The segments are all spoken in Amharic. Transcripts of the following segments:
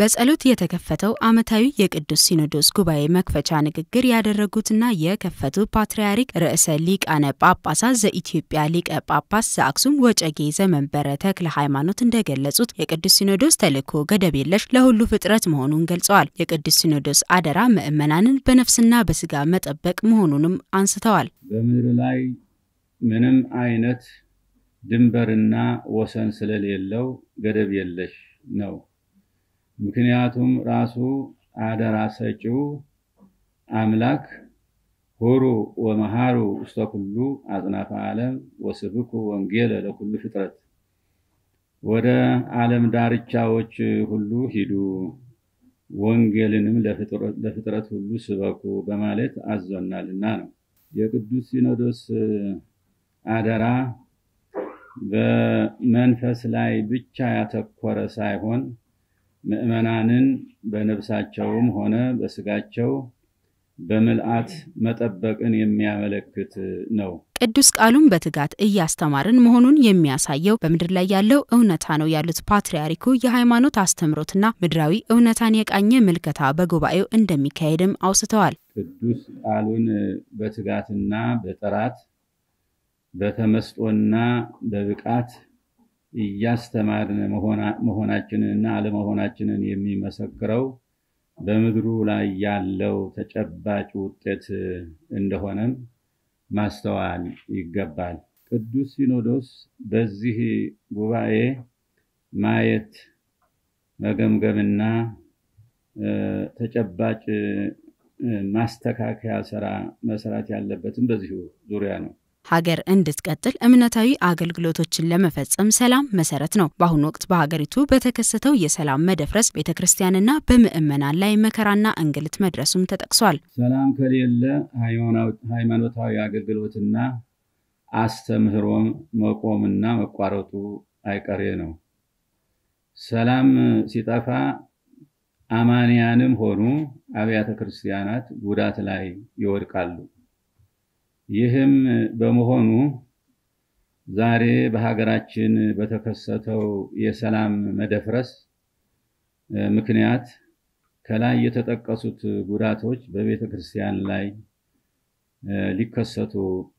በጸሎት የተከፈተው ዓመታዊ የቅዱስ ሲኖዶስ ጉባኤ መክፈቻ ንግግር ያደረጉትና የከፈቱ ፓትርያርክ ርዕሰ ሊቃነ ጳጳሳት ዘኢትዮጵያ ሊቀ ጳጳስ ዘአክሱም ወጨጌ ዘመንበረ ተክለ ሃይማኖት እንደገለጹት የቅዱስ ሲኖዶስ ተልዕኮ ገደብ የለሽ ለሁሉ ፍጥረት መሆኑን ገልጸዋል። የቅዱስ ሲኖዶስ አደራ ምእመናንን በነፍስና በስጋ መጠበቅ መሆኑንም አንስተዋል። በምድር ላይ ምንም አይነት ድንበርና ወሰን ስለሌለው ገደብ የለሽ ነው ምክንያቱም ራሱ አደራ ሰጪው አምላክ ሁሩ ወመሃሩ ውስተ ኩሉ አጽናፈ ዓለም ወስብኩ ወንጌለ ለኩሉ ፍጥረት ወደ ዓለም ዳርቻዎች ሁሉ ሂዱ ወንጌልንም ለፍጥረት ሁሉ ስበኩ በማለት አዞናልና ነው። የቅዱስ ሲኖዶስ አደራ በመንፈስ ላይ ብቻ ያተኮረ ሳይሆን ምዕመናንን በነብሳቸውም ሆነ በስጋቸው በምልአት መጠበቅን የሚያመለክት ነው። ቅዱስ ቃሉን በትጋት እያስተማርን መሆኑን የሚያሳየው በምድር ላይ ያለው እውነታ ነው ያሉት ፓትርያርኩ የሃይማኖት አስተምሮትና ምድራዊ እውነታን የቃኘ ምልከታ በጉባኤው እንደሚካሄድም አውስተዋል። ቅዱስ ቃሉን በትጋትና በጥራት በተመስጦና በብቃት እያስተማርን መሆናችንንና አለመሆናችንን የሚመሰክረው በምድሩ ላይ ያለው ተጨባጭ ውጤት እንደሆነም ማስተዋል ይገባል። ቅዱስ ሲኖዶስ በዚህ ጉባኤ ማየት መገምገምና ተጨባጭ ማስተካከያ ስራ መስራት ያለበትም በዚሁ ዙሪያ ነው። ሀገር እንድትቀጥል እምነታዊ አገልግሎቶችን ለመፈጸም ሰላም መሰረት ነው። በአሁኑ ወቅት በሀገሪቱ በተከሰተው የሰላም መደፍረስ ቤተ ክርስቲያንና በምዕመናን ላይ መከራና እንግልት መድረሱም ተጠቅሷል። ሰላም ከሌለ ሃይማኖታዊ አገልግሎትና አስተምህሮም መቆምና መቋረጡ አይቀሬ ነው። ሰላም ሲጠፋ አማንያንም ሆኑ አብያተ ክርስቲያናት ጉዳት ላይ ይወድቃሉ። ይህም በመሆኑ ዛሬ በሀገራችን በተከሰተው የሰላም መደፍረስ ምክንያት ከላይ የተጠቀሱት ጉዳቶች በቤተ ክርስቲያን ላይ ሊከሰቱ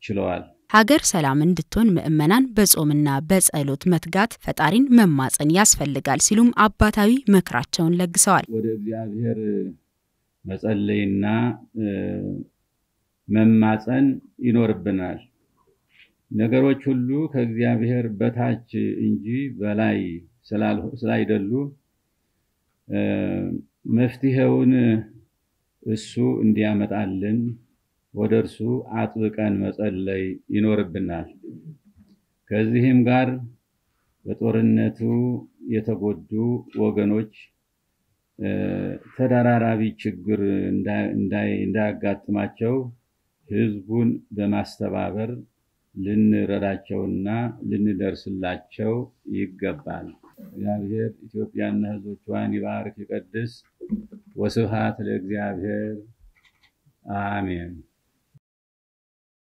ችለዋል። ሀገር ሰላም እንድትሆን ምእመናን በጾምና በጸሎት መትጋት፣ ፈጣሪን መማፀን ያስፈልጋል ሲሉም አባታዊ ምክራቸውን ለግሰዋል። ወደ እግዚአብሔር መጸለይና መማፀን ይኖርብናል። ነገሮች ሁሉ ከእግዚአብሔር በታች እንጂ በላይ ስላይደሉ መፍትሄውን እሱ እንዲያመጣልን ወደ እርሱ አጥብቀን መጸለይ ይኖርብናል። ከዚህም ጋር በጦርነቱ የተጎዱ ወገኖች ተደራራቢ ችግር እንዳያጋጥማቸው ህዝቡን በማስተባበር ልንረዳቸውና ልንደርስላቸው ይገባል። እግዚአብሔር ኢትዮጵያና ህዝቦቿን ይባርክ ይቀድስ። ወስብሐት ለእግዚአብሔር አሜን።